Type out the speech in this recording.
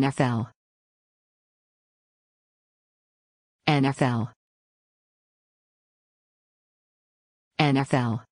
NFL NFL NFL